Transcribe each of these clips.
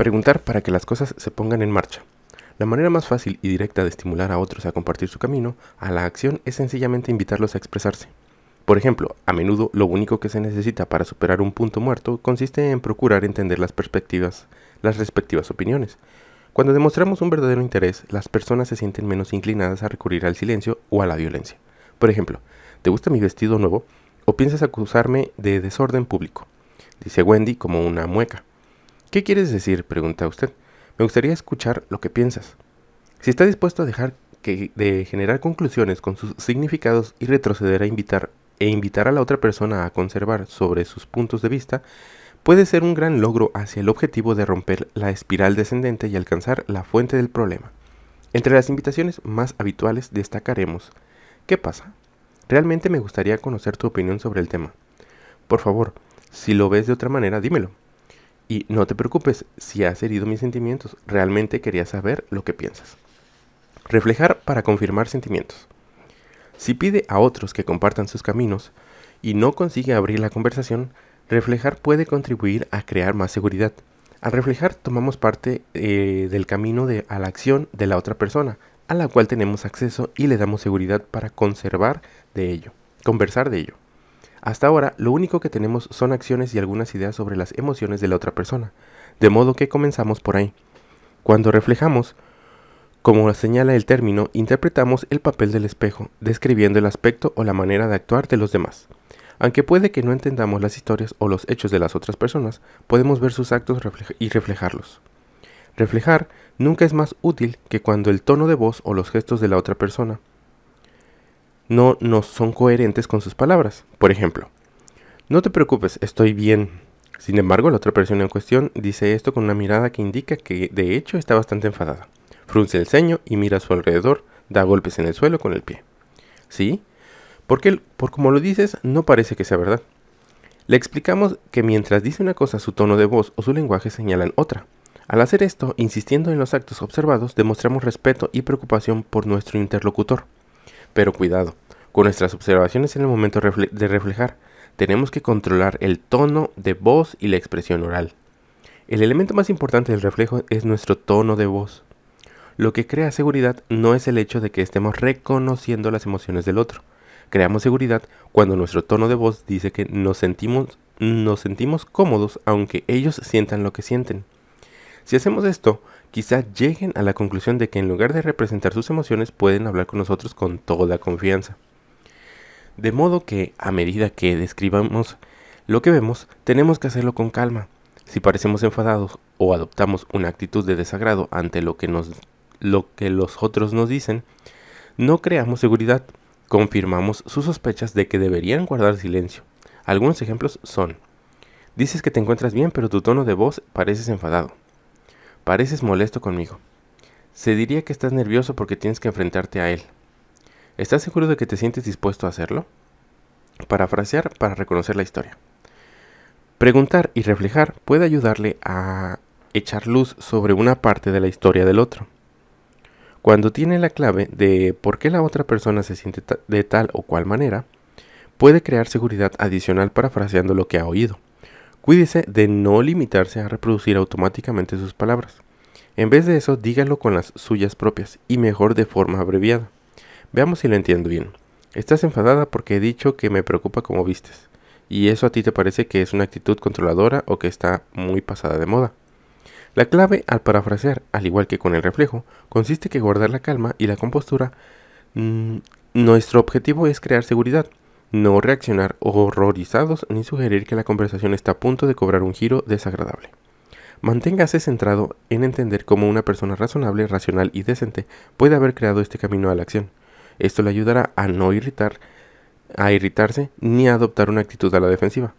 Preguntar para que las cosas se pongan en marcha. La manera más fácil y directa de estimular a otros a compartir su camino a la acción es sencillamente invitarlos a expresarse. Por ejemplo, a menudo lo único que se necesita para superar un punto muerto consiste en procurar entender las perspectivas, las respectivas opiniones. Cuando demostramos un verdadero interés, las personas se sienten menos inclinadas a recurrir al silencio o a la violencia. Por ejemplo, ¿te gusta mi vestido nuevo? ¿O piensas acusarme de desorden público? Dice Wendy como una mueca. ¿Qué quieres decir? pregunta usted. Me gustaría escuchar lo que piensas. Si está dispuesto a dejar que de generar conclusiones con sus significados y retroceder a invitar e invitar a la otra persona a conservar sobre sus puntos de vista, puede ser un gran logro hacia el objetivo de romper la espiral descendente y alcanzar la fuente del problema. Entre las invitaciones más habituales destacaremos ¿Qué pasa? Realmente me gustaría conocer tu opinión sobre el tema. Por favor, si lo ves de otra manera, dímelo. Y no te preocupes si has herido mis sentimientos, realmente quería saber lo que piensas. Reflejar para confirmar sentimientos. Si pide a otros que compartan sus caminos y no consigue abrir la conversación, reflejar puede contribuir a crear más seguridad. Al reflejar tomamos parte eh, del camino de, a la acción de la otra persona, a la cual tenemos acceso y le damos seguridad para conservar de ello, conversar de ello. Hasta ahora, lo único que tenemos son acciones y algunas ideas sobre las emociones de la otra persona, de modo que comenzamos por ahí. Cuando reflejamos, como señala el término, interpretamos el papel del espejo, describiendo el aspecto o la manera de actuar de los demás. Aunque puede que no entendamos las historias o los hechos de las otras personas, podemos ver sus actos y reflejarlos. Reflejar nunca es más útil que cuando el tono de voz o los gestos de la otra persona no, son coherentes con sus palabras. Por ejemplo, no te preocupes, estoy bien. Sin embargo, la otra persona en cuestión dice esto con una mirada que indica que de hecho está bastante enfadada. Frunce el ceño y mira a su alrededor, da golpes en el suelo con el pie. ¿Sí? Porque, por como lo dices, no parece que sea verdad. Le explicamos que mientras dice una cosa, su tono de voz o su lenguaje señalan otra. Al hacer esto, insistiendo en los actos observados, demostramos respeto y preocupación por nuestro interlocutor. Pero cuidado, con nuestras observaciones en el momento de reflejar. Tenemos que controlar el tono de voz y la expresión oral. El elemento más importante del reflejo es nuestro tono de voz. Lo que crea seguridad no es el hecho de que estemos reconociendo las emociones del otro. Creamos seguridad cuando nuestro tono de voz dice que nos sentimos, sentimos cómodos aunque ellos sientan lo que sienten. Si hacemos esto, quizá lleguen a la conclusión de que en lugar de representar sus emociones pueden hablar con nosotros con toda confianza. De modo que, a medida que describamos lo que vemos, tenemos que hacerlo con calma. Si parecemos enfadados o adoptamos una actitud de desagrado ante lo que, nos, los otros nos dicen, no creamos seguridad, confirmamos sus sospechas de que deberían guardar silencio. Algunos ejemplos son, dices que te encuentras bien pero tu tono de voz pareces enfadado, pareces molesto conmigo. Se diría que estás nervioso porque tienes que enfrentarte a él. ¿Estás seguro de que te sientes dispuesto a hacerlo? Parafrasear para reconocer la historia. Preguntar y reflejar puede ayudarle a echar luz sobre una parte de la historia del otro. Cuando tiene la clave de por qué la otra persona se siente de tal o cual manera, puede crear seguridad adicional parafraseando lo que ha oído. Cuídese de no limitarse a reproducir automáticamente sus palabras. En vez de eso, dígalo con las suyas propias y mejor de forma abreviada. Veamos si lo entiendo bien. Estás enfadada porque he dicho que me preocupa como vistes, y eso a ti te parece que es una actitud controladora o que está muy pasada de moda. La clave al parafrasear, al igual que con el reflejo, consiste que guardar la calma y la compostura. Mm, nuestro objetivo es crear seguridad, no reaccionar horrorizados ni sugerir que la conversación está a punto de cobrar un giro desagradable. Manténgase centrado en entender cómo una persona razonable, racional y decente puede haber creado este camino a la acción. Esto le ayudará a no irritar, a irritarse ni a adoptar una actitud a la defensiva.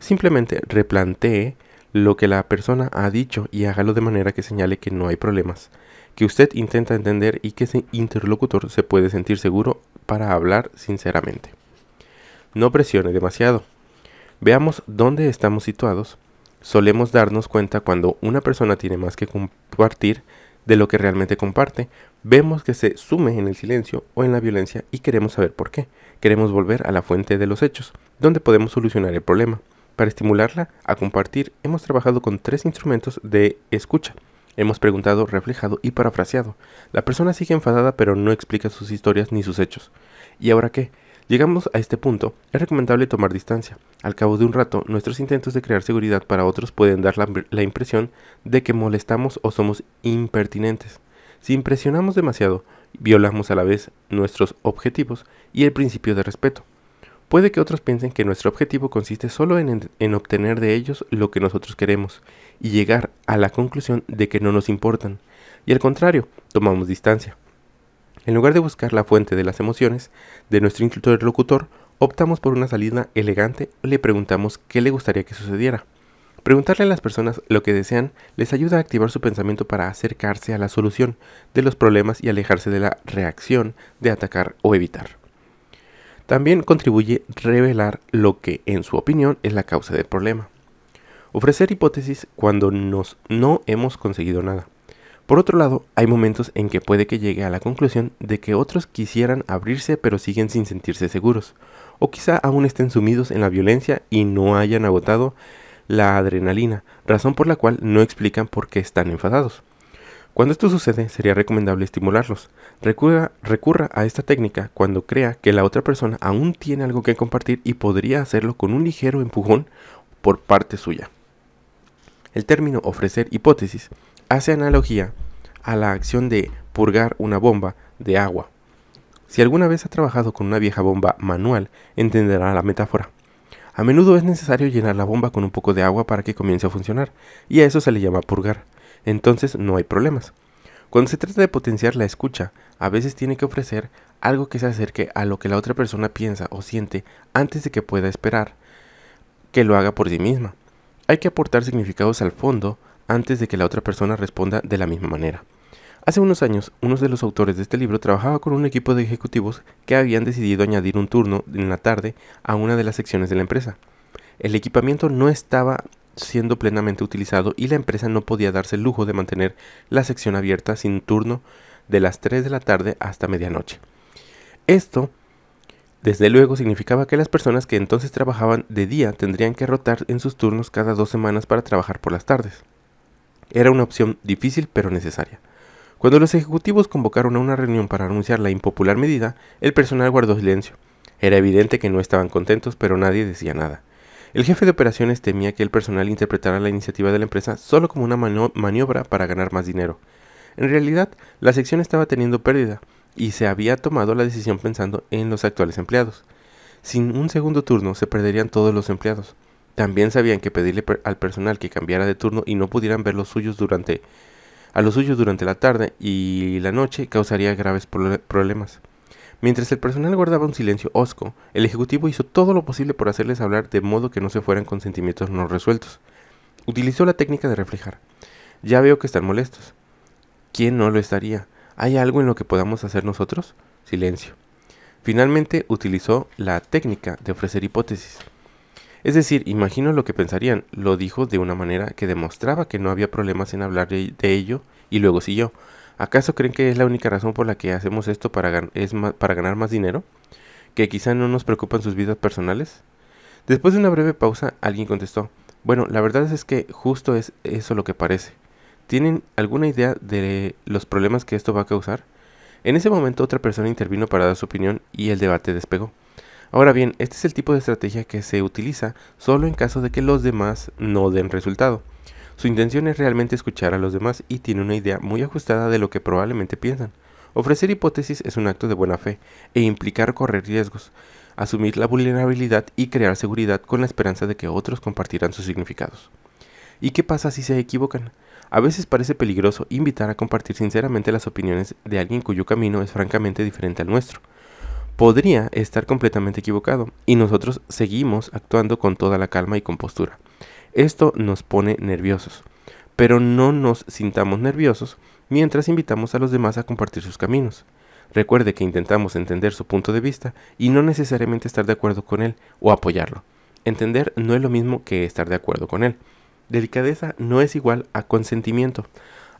Simplemente replantee lo que la persona ha dicho y hágalo de manera que señale que no hay problemas, que usted intenta entender y que ese interlocutor se puede sentir seguro para hablar sinceramente. No presione demasiado. Veamos dónde estamos situados. Solemos darnos cuenta cuando una persona tiene más que compartir de lo que realmente comparte, vemos que se sume en el silencio o en la violencia y queremos saber por qué. Queremos volver a la fuente de los hechos, donde podemos solucionar el problema. Para estimularla a compartir, hemos trabajado con tres instrumentos de escucha. Hemos preguntado, reflejado y parafraseado. La persona sigue enfadada pero no explica sus historias ni sus hechos. ¿Y ahora qué? Llegamos a este punto, es recomendable tomar distancia. Al cabo de un rato, nuestros intentos de crear seguridad para otros pueden dar la, impresión de que molestamos o somos impertinentes. Si impresionamos demasiado, violamos a la vez nuestros objetivos y el principio de respeto. Puede que otros piensen que nuestro objetivo consiste solo en, obtener de ellos lo que nosotros queremos y llegar a la conclusión de que no nos importan. Y al contrario, tomamos distancia. En lugar de buscar la fuente de las emociones de nuestro interlocutor, optamos por una salida elegante o le preguntamos qué le gustaría que sucediera. Preguntarle a las personas lo que desean les ayuda a activar su pensamiento para acercarse a la solución de los problemas y alejarse de la reacción de atacar o evitar. También contribuye revelar lo que, en su opinión, es la causa del problema. Ofrecer hipótesis cuando nos no hemos conseguido nada. Por otro lado, hay momentos en que puede que llegue a la conclusión de que otros quisieran abrirse pero siguen sin sentirse seguros, o quizá aún estén sumidos en la violencia y no hayan agotado la adrenalina, razón por la cual no explican por qué están enfadados. Cuando esto sucede, sería recomendable estimularlos. Recurra, a esta técnica cuando crea que la otra persona aún tiene algo que compartir y podría hacerlo con un ligero empujón por parte suya. El término ofrecer hipótesis hace analogía a la acción de purgar una bomba de agua. Si alguna vez ha trabajado con una vieja bomba manual, entenderá la metáfora. A menudo es necesario llenar la bomba con un poco de agua para que comience a funcionar, y a eso se le llama purgar. Entonces no hay problemas. Cuando se trata de potenciar la escucha, a veces tiene que ofrecer algo que se acerque a lo que la otra persona piensa o siente antes de que pueda esperar que lo haga por sí misma. Hay que aportar significados al fondo antes de que la otra persona responda de la misma manera. Hace unos años, uno de los autores de este libro trabajaba con un equipo de ejecutivos que habían decidido añadir un turno en la tarde a una de las secciones de la empresa. El equipamiento no estaba siendo plenamente utilizado y la empresa no podía darse el lujo de mantener la sección abierta sin turno de las 3 de la tarde hasta medianoche. Esto, desde luego, significaba que las personas que entonces trabajaban de día tendrían que rotar en sus turnos cada dos semanas para trabajar por las tardes. Era una opción difícil pero necesaria. Cuando los ejecutivos convocaron a una reunión para anunciar la impopular medida, el personal guardó silencio. Era evidente que no estaban contentos, pero nadie decía nada. El jefe de operaciones temía que el personal interpretara la iniciativa de la empresa solo como una maniobra para ganar más dinero. En realidad, la sección estaba teniendo pérdida y se había tomado la decisión pensando en los actuales empleados. Sin un segundo turno se perderían todos los empleados. También sabían que pedirle al personal que cambiara de turno y no pudieran ver los suyos durante, a los suyos durante la tarde y la noche causaría graves problemas. Mientras el personal guardaba un silencio hosco, el ejecutivo hizo todo lo posible por hacerles hablar de modo que no se fueran con sentimientos no resueltos. Utilizó la técnica de reflejar. Ya veo que están molestos. ¿Quién no lo estaría? ¿Hay algo en lo que podamos hacer nosotros? Silencio. Finalmente utilizó la técnica de ofrecer hipótesis. Es decir, imagino lo que pensarían, lo dijo de una manera que demostraba que no había problemas en hablar de, ello y luego siguió. ¿Acaso creen que es la única razón por la que hacemos esto para ganar más dinero? ¿Que quizá no nos preocupan sus vidas personales? Después de una breve pausa, alguien contestó, bueno, la verdad es que justo es eso lo que parece. ¿Tienen alguna idea de los problemas que esto va a causar? En ese momento otra persona intervino para dar su opinión y el debate despegó. Ahora bien, este es el tipo de estrategia que se utiliza solo en caso de que los demás no den resultado. Su intención es realmente escuchar a los demás y tiene una idea muy ajustada de lo que probablemente piensan. Ofrecer hipótesis es un acto de buena fe e implicar correr riesgos, asumir la vulnerabilidad y crear seguridad con la esperanza de que otros compartirán sus significados. ¿Y qué pasa si se equivocan? A veces parece peligroso invitar a compartir sinceramente las opiniones de alguien cuyo camino es francamente diferente al nuestro podría estar completamente equivocado y nosotros seguimos actuando con toda la calma y compostura. Esto nos pone nerviosos, pero no nos sintamos nerviosos mientras invitamos a los demás a compartir sus caminos. Recuerde que intentamos entender su punto de vista y no necesariamente estar de acuerdo con él o apoyarlo. Entender no es lo mismo que estar de acuerdo con él. Delicadeza no es igual a consentimiento.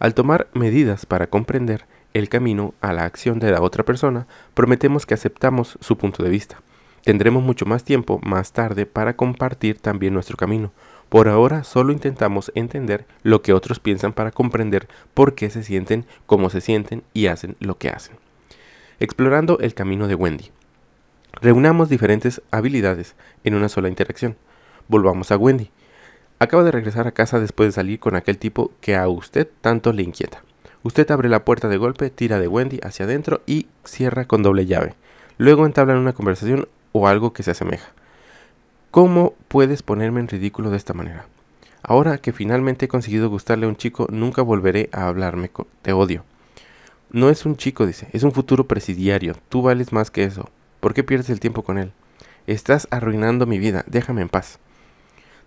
Al tomar medidas para comprender, el camino a la acción de la otra persona, prometemos que aceptamos su punto de vista. Tendremos mucho más tiempo más tarde para compartir también nuestro camino. Por ahora solo intentamos entender lo que otros piensan para comprender por qué se sienten como se sienten y hacen lo que hacen. Explorando el camino de Wendy. Reunamos diferentes habilidades en una sola interacción. Volvamos a Wendy. Acaba de regresar a casa después de salir con aquel tipo que a usted tanto le inquieta. Usted abre la puerta de golpe, tira de Wendy hacia adentro y cierra con doble llave. Luego entablan una conversación o algo que se asemeja. ¿Cómo puedes ponerme en ridículo de esta manera? Ahora que finalmente he conseguido gustarle a un chico, nunca volveré a hablarme. Te odio. No es un chico, dice, es un futuro presidiario. Tú vales más que eso. ¿Por qué pierdes el tiempo con él? Estás arruinando mi vida, déjame en paz.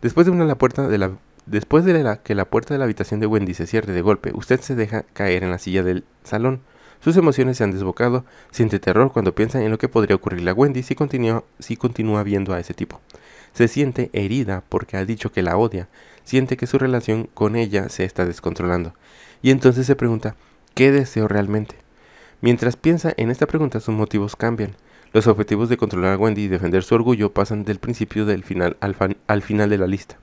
Después de una la puerta de la Después de que la puerta de la habitación de Wendy se cierre de golpe, usted se deja caer en la silla del salón. Sus emociones se han desbocado, siente terror cuando piensa en lo que podría ocurrirle a Wendy si continúa, si continúa viendo a ese tipo. Se siente herida porque ha dicho que la odia, siente que su relación con ella se está descontrolando. Y entonces se pregunta, ¿qué deseo realmente? Mientras piensa en esta pregunta, sus motivos cambian. Los objetivos de controlar a Wendy y defender su orgullo pasan del principio del final al final de la lista.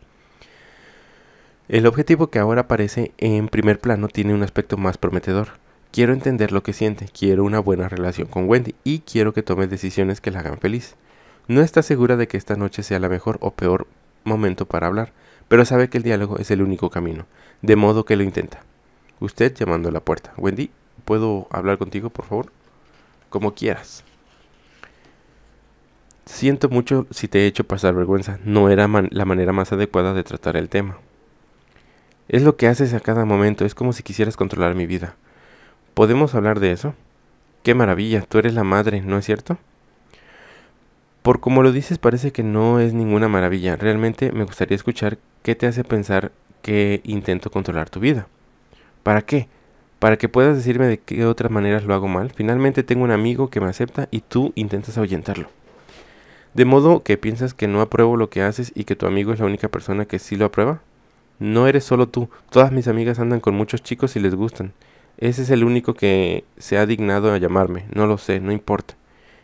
El objetivo que ahora aparece en primer plano tiene un aspecto más prometedor. Quiero entender lo que siente, quiero una buena relación con Wendy y quiero que tome decisiones que la hagan feliz. No está segura de que esta noche sea la mejor o peor momento para hablar, pero sabe que el diálogo es el único camino, de modo que lo intenta. Usted llamando a la puerta. Wendy, ¿puedo hablar contigo, por favor? Como quieras. Siento mucho si te he hecho pasar vergüenza. No era la manera más adecuada de tratar el tema. Es lo que haces a cada momento, es como si quisieras controlar mi vida. ¿Podemos hablar de eso? Qué maravilla, tú eres la madre, ¿no es cierto? Por como lo dices parece que no es ninguna maravilla. Realmente me gustaría escuchar qué te hace pensar que intento controlar tu vida. ¿Para qué? Para que puedas decirme de qué otras maneras lo hago mal. Finalmente tengo un amigo que me acepta y tú intentas ahuyentarlo. De modo que piensas que no apruebo lo que haces y que tu amigo es la única persona que sí lo aprueba. No eres solo tú, todas mis amigas andan con muchos chicos y les gustan. Ese es el único que se ha dignado a llamarme, no lo sé, no importa.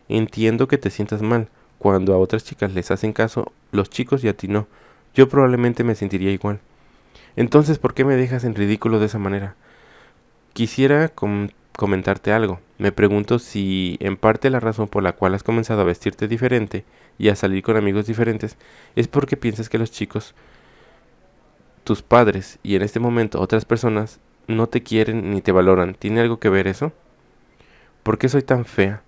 Entiendo que te sientas mal, cuando a otras chicas les hacen caso los chicos y a ti no. Yo probablemente me sentiría igual. Entonces, ¿por qué me dejas en ridículo de esa manera? Quisiera comentarte algo. Me pregunto si en parte la razón por la cual has comenzado a vestirte diferente y a salir con amigos diferentes es porque piensas que los chicos tus padres y en este momento otras personas no te quieren ni te valoran. ¿Tiene algo que ver eso? ¿Por qué soy tan fea?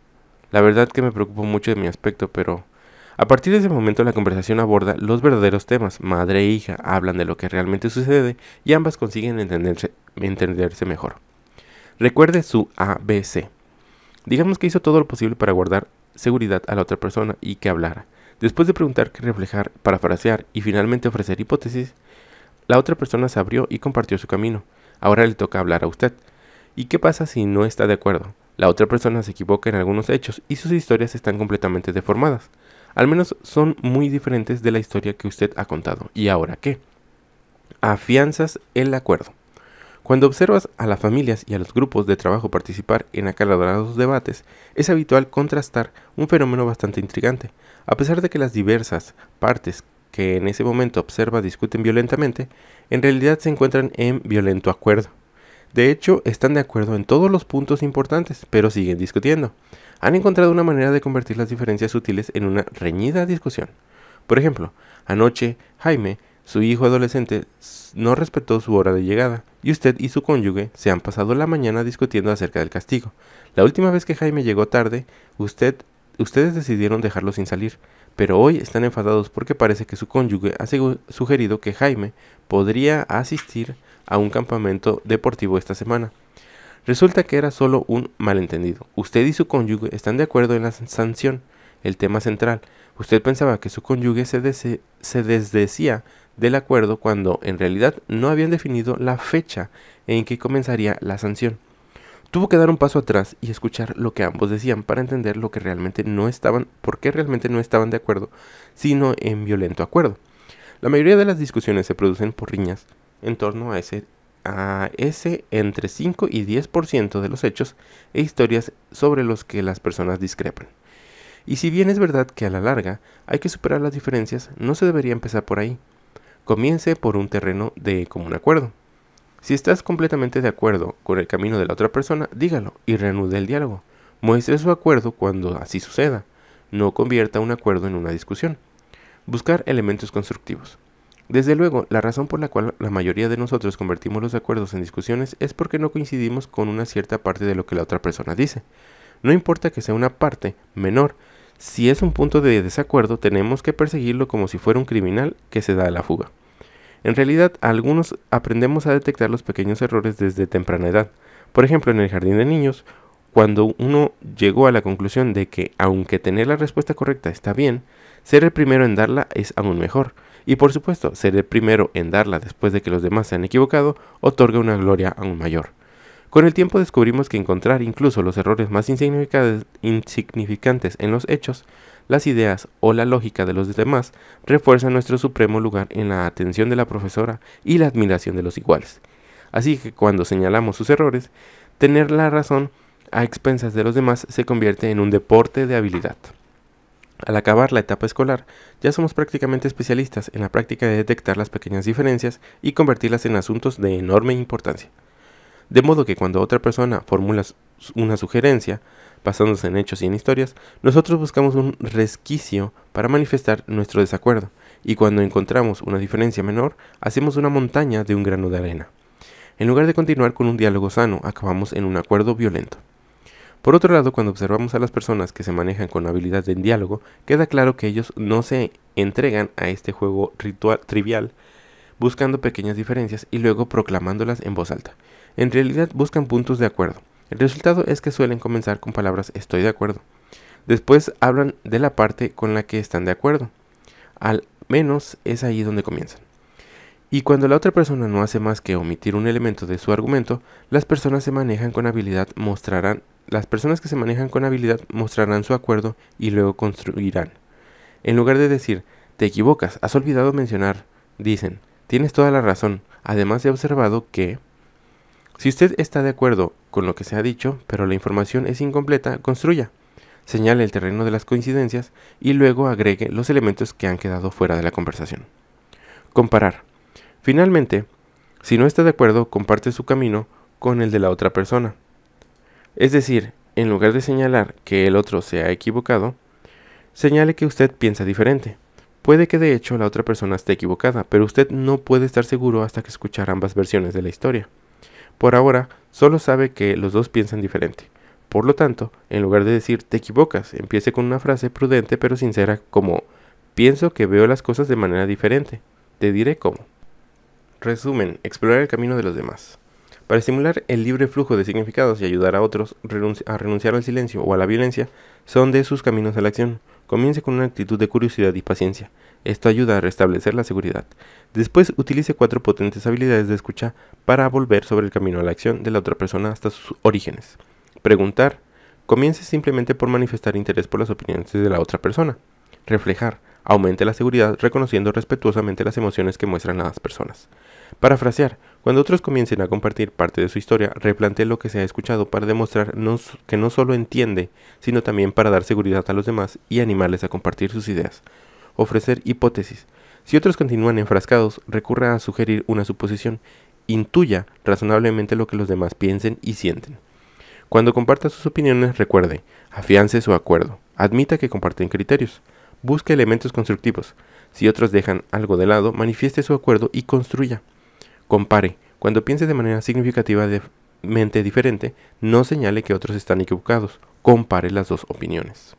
La verdad que me preocupo mucho de mi aspecto, pero a partir de ese momento la conversación aborda los verdaderos temas. Madre e hija hablan de lo que realmente sucede y ambas consiguen entenderse, mejor. Recuerde su ABC. Digamos que hizo todo lo posible para guardar seguridad a la otra persona y que hablara. Después de preguntar qué reflejar, parafrasear y finalmente ofrecer hipótesis, la otra persona se abrió y compartió su camino. Ahora le toca hablar a usted. ¿Y qué pasa si no está de acuerdo? La otra persona se equivoca en algunos hechos y sus historias están completamente deformadas. Al menos son muy diferentes de la historia que usted ha contado. ¿Y ahora qué? Afianzas el acuerdo. Cuando observas a las familias y a los grupos de trabajo participar en acalorados debates, es habitual contrastar un fenómeno bastante intrigante. A pesar de que las diversas partes que en ese momento observa discuten violentamente, en realidad se encuentran en violento acuerdo. De hecho, están de acuerdo en todos los puntos importantes, pero siguen discutiendo. Han encontrado una manera de convertir las diferencias sutiles en una reñida discusión. Por ejemplo, anoche Jaime, su hijo adolescente, no respetó su hora de llegada, y usted y su cónyuge se han pasado la mañana discutiendo acerca del castigo. La última vez que Jaime llegó tarde, usted, ustedes decidieron dejarlo sin salir, pero hoy están enfadados porque parece que su cónyuge ha sugerido que Jaime podría asistir a un campamento deportivo esta semana. Resulta que era solo un malentendido. Usted y su cónyuge están de acuerdo en la sanción, el tema central. Usted pensaba que su cónyuge se, desdecía del acuerdo cuando en realidad no habían definido la fecha en que comenzaría la sanción. Tuvo que dar un paso atrás y escuchar lo que ambos decían para entender lo que realmente no estaban, por qué realmente no estaban de acuerdo, sino en violento acuerdo. La mayoría de las discusiones se producen por riñas en torno a ese, a ese entre 5 y 10% de los hechos e historias sobre los que las personas discrepan. Y si bien es verdad que a la larga hay que superar las diferencias, no se debería empezar por ahí. Comience por un terreno de común acuerdo. Si estás completamente de acuerdo con el camino de la otra persona, dígalo y reanude el diálogo. Muestre su acuerdo cuando así suceda. No convierta un acuerdo en una discusión. Buscar elementos constructivos. Desde luego, la razón por la cual la mayoría de nosotros convertimos los acuerdos en discusiones es porque no coincidimos con una cierta parte de lo que la otra persona dice. No importa que sea una parte menor, si es un punto de desacuerdo tenemos que perseguirlo como si fuera un criminal que se da a la fuga. En realidad, algunos aprendemos a detectar los pequeños errores desde temprana edad. Por ejemplo, en el jardín de niños, cuando uno llegó a la conclusión de que aunque tener la respuesta correcta está bien, ser el primero en darla es aún mejor. Y por supuesto, ser el primero en darla después de que los demás se han equivocado otorga una gloria aún mayor. Con el tiempo descubrimos que encontrar incluso los errores más insignificantes en los hechos las ideas o la lógica de los demás refuerzan nuestro supremo lugar en la atención de la profesora y la admiración de los iguales. Así que cuando señalamos sus errores, tener la razón a expensas de los demás se convierte en un deporte de habilidad. Al acabar la etapa escolar, ya somos prácticamente especialistas en la práctica de detectar las pequeñas diferencias y convertirlas en asuntos de enorme importancia. De modo que cuando otra persona formula una sugerencia, basándose en hechos y en historias, nosotros buscamos un resquicio para manifestar nuestro desacuerdo, y cuando encontramos una diferencia menor, hacemos una montaña de un grano de arena. En lugar de continuar con un diálogo sano, acabamos en un acuerdo violento. Por otro lado, cuando observamos a las personas que se manejan con habilidad en diálogo, queda claro que ellos no se entregan a este juego ritual trivial, buscando pequeñas diferencias y luego proclamándolas en voz alta. En realidad buscan puntos de acuerdo. El resultado es que suelen comenzar con palabras estoy de acuerdo. Después hablan de la parte con la que están de acuerdo. Al menos es ahí donde comienzan. Y cuando la otra persona no hace más que omitir un elemento de su argumento, las personas se manejan con habilidad mostrarán las personas que se manejan con habilidad mostrarán su acuerdo y luego construirán. En lugar de decir, te equivocas, has olvidado mencionar, dicen, tienes toda la razón, además he observado que si usted está de acuerdo con lo que se ha dicho, pero la información es incompleta, construya. Señale el terreno de las coincidencias y luego agregue los elementos que han quedado fuera de la conversación. Comparar. Finalmente, si no está de acuerdo, comparte su camino con el de la otra persona. Es decir, en lugar de señalar que el otro se ha equivocado, señale que usted piensa diferente. Puede que de hecho la otra persona esté equivocada, pero usted no puede estar seguro hasta que escuchar ambas versiones de la historia. Por ahora, solo sabe que los dos piensan diferente. Por lo tanto, en lugar de decir te equivocas, empiece con una frase prudente pero sincera como pienso que veo las cosas de manera diferente. Te diré cómo. Resumen, explorar el camino de los demás. Para estimular el libre flujo de significados y ayudar a otros a renunciar al silencio o a la violencia, son de sus caminos a la acción. Comience con una actitud de curiosidad y paciencia. Esto ayuda a restablecer la seguridad. Después utilice cuatro potentes habilidades de escucha para volver sobre el camino a la acción de la otra persona hasta sus orígenes. Preguntar. Comience simplemente por manifestar interés por las opiniones de la otra persona. Reflejar. Aumente la seguridad reconociendo respetuosamente las emociones que muestran las personas. Parafrasear. Cuando otros comiencen a compartir parte de su historia, replante lo que se ha escuchado para demostrar que no solo entiende, sino también para dar seguridad a los demás y animarles a compartir sus ideas. Ofrecer hipótesis. Si otros continúan enfrascados, recurra a sugerir una suposición. Intuya razonablemente lo que los demás piensen y sienten. Cuando comparta sus opiniones, recuerde, afiance su acuerdo. Admita que comparten criterios. Busque elementos constructivos. Si otros dejan algo de lado, manifieste su acuerdo y construya. Compare. Cuando piense de manera significativamente diferente, no señale que otros están equivocados. Compare las dos opiniones.